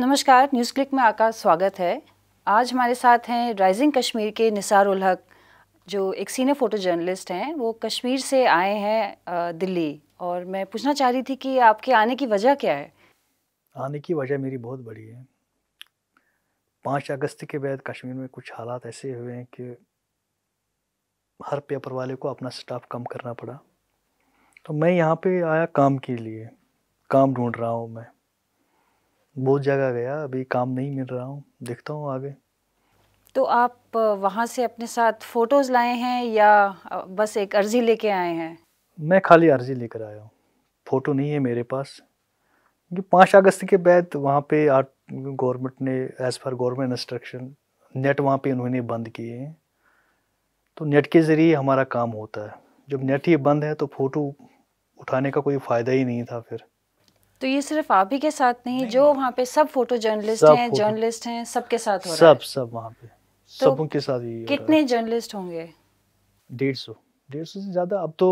नमस्कार news click में आपका स्वागत है आज हमारे साथ हैं राइजिंग कश्मीर के निसार उल हक जो एक सीनियर फोटो जर्नलिस्ट हैं वो कश्मीर से आए हैं दिल्ली और मैं पूछना चाह रही थी कि आपके आने की वजह क्या है आने की वजह मेरी बहुत बड़ी है पाँच अगस्त के बाद कश्मीर में कुछ हालात ऐसे हुए हैं कि हर पेपर वाले को अपना स्टाफ कम करना पड़ा तो मैं यहाँ पे आया काम के लिए काम ढूंढ रहा हूँ मैं बहुत जगह गया अभी काम नहीं मिल रहा हूँ देखता हूँ आगे तो आप वहाँ से अपने साथ फ़ोटोज़ लाए हैं या बस एक अर्ज़ी लेके आए हैं मैं खाली अर्ज़ी लेकर आया हूँ फ़ोटो नहीं है मेरे पास क्योंकि पाँच अगस्त के बाद वहाँ पे गवर्नमेंट ने as per government instruction net वहाँ पे उन्होंने बंद किए हैं तो नेट के ज़रिए हमारा काम होता है जब नेट ही बंद है तो फ़ोटो उठाने का कोई फ़ायदा ही नहीं था फिर तो ये सिर्फ आप ही के साथ नहीं, नहीं जो वहाँ पे सब फोटो जर्नलिस्ट हैं जर्नलिस्ट हैं सबके साथ हो रहा है सब सब वहाँ पे तो सब के साथ ही कितने जर्नलिस्ट होंगे डेढ़ सौ डेढ़ सौ से ज़्यादा अब तो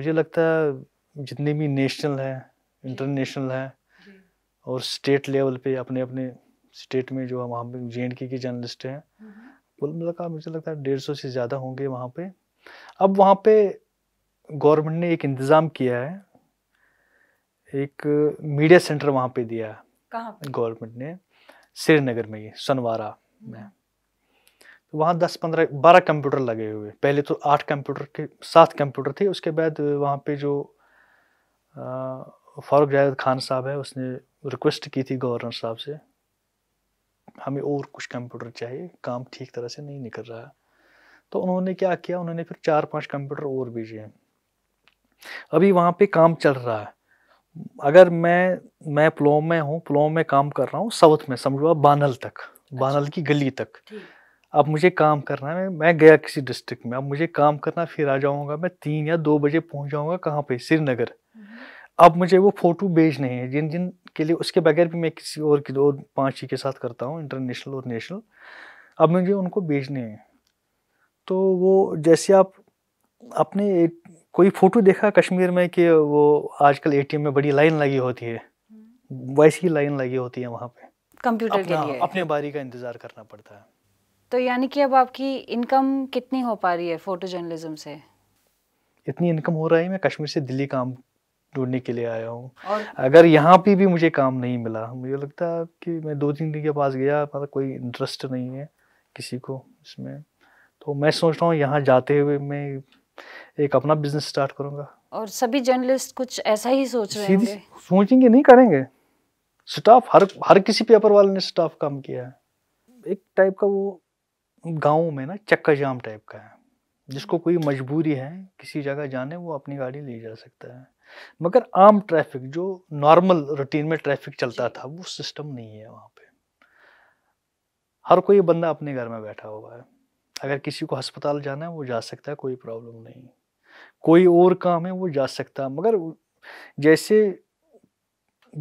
मुझे लगता है जितने भी नेशनल हैं इंटरनेशनल हैं और स्टेट लेवल पे अपने अपने स्टेट में जो वहाँ पे जे एंड के जर्नलिस्ट हैं हम्म, हम्म। कुल मिलाकर मुझे लगता है डेढ़ सौ से ज़्यादा होंगे वहाँ पे अब वहाँ पे गवर्नमेंट ने एक इंतज़ाम किया है एक मीडिया सेंटर वहाँ पे दिया गवर्नमेंट ने श्रीनगर में ही सनवारा हम्म। में तो वहाँ दस पंद्रह बारह कंप्यूटर लगे हुए पहले तो आठ कंप्यूटर के सात कंप्यूटर थे उसके बाद वहाँ पे जो फारूक जावेद खान साहब है उसने रिक्वेस्ट की थी गवर्नर साहब से हमें और कुछ कंप्यूटर चाहिए काम ठीक तरह से नहीं निकल रहा तो उन्होंने क्या किया उन्होंने फिर चार पांच कंप्यूटर और भेजे अभी वहाँ पे काम चल रहा है अगर मैं मैं पुलोम में हूँ पुलोम में काम कर रहा हूँ साउथ में समझो आप बानल तक अच्छा। बानल की गली तक अब मुझे काम करना है मैं गया किसी डिस्ट्रिक्ट में अब मुझे काम करना फिर आ जाऊँगा मैं तीन या दो बजे पहुँच जाऊँगा कहाँ पे श्रीनगर हम्म। अब मुझे वो फ़ोटो भेजने हैं जिन जिन के लिए उसके बगैर भी मैं किसी और की और पाँच ही के साथ करता हूँ इंटरनेशनल और नेशनल अब मुझे उनको भेजने हैं तो वो जैसे आप अपने कोई फ़ोटो देखा कश्मीर में कि वो आजकल एटीएम में बड़ी लाइन लगी होती है हम्म। वैसी लाइन लगी होती है वहाँ पे कंप्यूटर के लिए अपने बारी का इंतज़ार करना पड़ता है तो यानी कि अब आपकी इनकम कितनी हो पा रही है फ़ोटो जर्नलिज्म से इतनी इनकम हो रही है मैं कश्मीर से दिल्ली काम ढूंढने के लिए आया हूँ अगर यहाँ पे भी मुझे काम नहीं मिला मुझे लगता कि मैं दो तीन दिन के पास गया मतलब कोई इंटरेस्ट नहीं है किसी को इसमें तो मैं सोच रहा हूँ यहाँ जाते हुए मैं एक अपना बिजनेस स्टार्ट करूंगा और सभी जर्नलिस्ट कुछ ऐसा ही सोच रहे होंगे सोचेंगे नहीं करेंगे स्टाफ हर हर किसी पेपर वाले ने स्टाफ काम किया है एक टाइप का वो गाँव में ना चक्का जाम टाइप का है जिसको कोई मजबूरी है किसी जगह जाने वो अपनी गाड़ी ले जा सकता है मगर आम ट्रैफिक जो नॉर्मल रूटीन में ट्रैफिक चलता था वो सिस्टम नहीं है वहाँ पे हर कोई बंदा अपने घर में बैठा हुआ है अगर किसी को अस्पताल जाना है वो जा सकता है कोई प्रॉब्लम नहीं कोई और काम है वो जा सकता मगर जैसे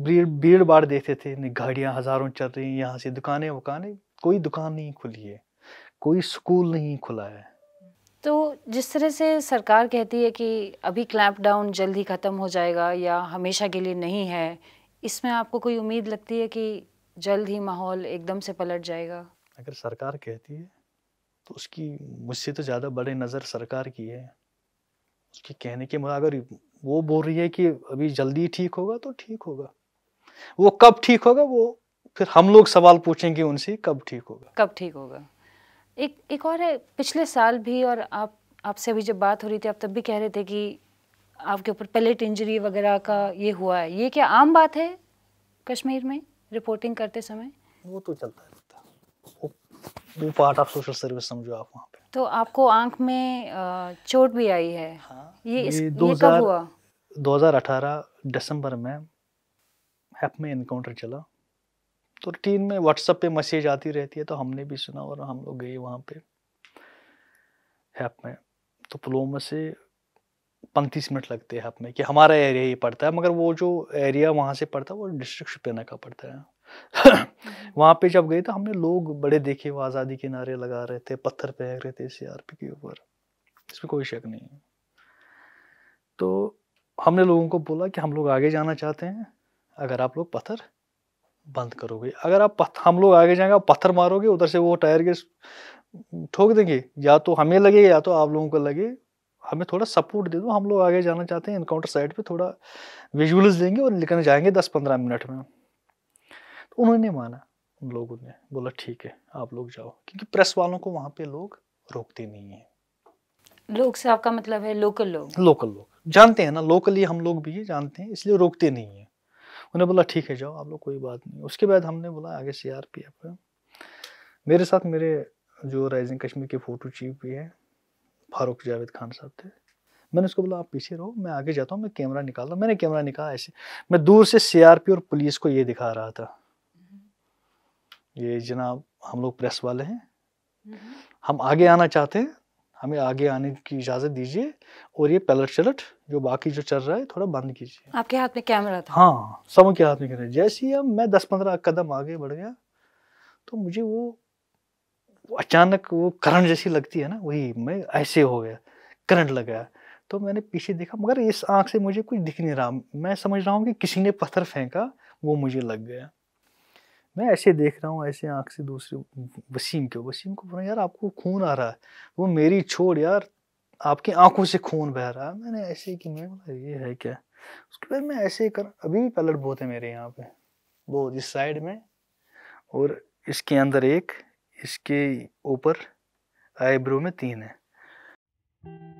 भीड़ भीड़ भाड़ देते थे गाड़ियाँ हज़ारों चल रही हैं यहाँ से दुकानें वकानें कोई दुकान नहीं खुली है कोई स्कूल नहीं खुला है तो जिस तरह से सरकार कहती है कि अभी क्लैंप डाउन जल्दी ख़त्म हो जाएगा या हमेशा के लिए नहीं है इसमें आपको कोई उम्मीद लगती है कि जल्द ही माहौल एकदम से पलट जाएगा अगर सरकार कहती है तो उसकी मुझसे तो ज़्यादा बड़े नज़र सरकार की है उसके कहने के मतलब अगर वो बोल रही है कि अभी जल्दी ठीक होगा तो ठीक होगा वो कब ठीक होगा वो फिर हम लोग सवाल पूछेंगे उनसे कब ठीक होगा कब ठीक होगा एक एक और है पिछले साल भी और आप आपसे अभी जब बात हो रही थी आप तब भी कह रहे थे कि आपके ऊपर पेलेट इंजरी वगैरह का ये हुआ है ये क्या आम बात है कश्मीर में रिपोर्टिंग करते समय वो तो चलता रहता वो वो पार्ट ऑफ सोशल सर्विस समझो आप वहाँ पे तो आपको आंख में चोट भी आई है हाँ, ये, इस, ये, 2000, ये कब हुआ 2018 दिसंबर में हेप में इनकाउंटर चला तो टीम में व्हाट्सएप पे मैसेज आती रहती है तो हमने भी सुना और हम लोग गए वहाँ पे हेप में तो पुलवामा से पैंतीस मिनट लगते हैं ऐप में कि हमारा एरिया ही पड़ता है मगर वो जो एरिया वहाँ से पड़ता है वो डिस्ट्रिक्ट शुपेना का पड़ता है वहाँ पे जब गए तो हमने लोग बड़े देखे वो आज़ादी के नारे लगा रहे थे पत्थर फेंक रहे थे सी के ऊपर इसमें कोई शक नहीं है तो हमने लोगों को बोला कि हम लोग आगे जाना चाहते हैं अगर आप लोग पत्थर बंद करोगे अगर आप हम लोग आगे जाएंगे आप पत्थर मारोगे उधर से वो टायर के ठोक देंगे या तो हमें लगे या तो आप लोगों को लगे हमें थोड़ा सपोर्ट दे दो हम लोग आगे जाना चाहते हैं इनकाउंटर साइड पे थोड़ा विजुअल्स देंगे और निकल जाएंगे दस पंद्रह मिनट में तो उन्होंने माना उन लोगों ने बोला ठीक है आप लोग जाओ क्योंकि प्रेस वालों को वहाँ पे लोग रोकते नहीं है लोग से आपका मतलब है लोकल लोग लोकल लोग जानते हैं ना लोकली हम लोग भी जानते हैं इसलिए रोकते नहीं है उन्हें बोला ठीक है जाओ आप लोग कोई बात नहीं उसके बाद हमने बोला आगे सी आर पी एफ मेरे साथ मेरे जो राइजिंग कश्मीर के फोटो चीफ भी है फारूक जावेद खान साहब थे मैंने उसको बोला आप पीछे रहो मैं आगे जाता हूँ मैं कैमरा निकाल रहा मैंने कैमरा निकाला ऐसे मैं दूर से सीआरपी और पुलिस को ये दिखा रहा था ये जनाब हम लोग प्रेस वाले हैं हम्म। हम आगे आना चाहते हैं हमें आगे आने की इजाज़त दीजिए और ये पैलट शलट जो बाकी जो चल रहा है थोड़ा बंद कीजिए आपके हाथ में कैमरा था हाँ सब के हाथ में कैमरा जैसे ही अब मैं दस पंद्रह कदम आगे बढ़ गया तो मुझे वो, अचानक वो करंट जैसी लगती है ना वही मैं ऐसे हो गया करंट लग गया तो मैंने पीछे देखा मगर इस आंख से मुझे कुछ दिख नहीं रहा मैं समझ रहा हूँ कि किसी ने पत्थर फेंका वो मुझे लग गया मैं ऐसे देख रहा हूँ ऐसे आँख से दूसरे वसीम के वसीम को बोला यार आपको खून आ रहा है वो मेरी छोड़ यार आपकी आंखों से खून बह रहा है मैंने ऐसे कि मैं बोला ये है क्या उसके बाद मैं ऐसे कर अभी भी पलट बहुत है मेरे यहाँ पे बहुत इस साइड में और इसके अंदर एक इसके ऊपर आईब्रो में तीन है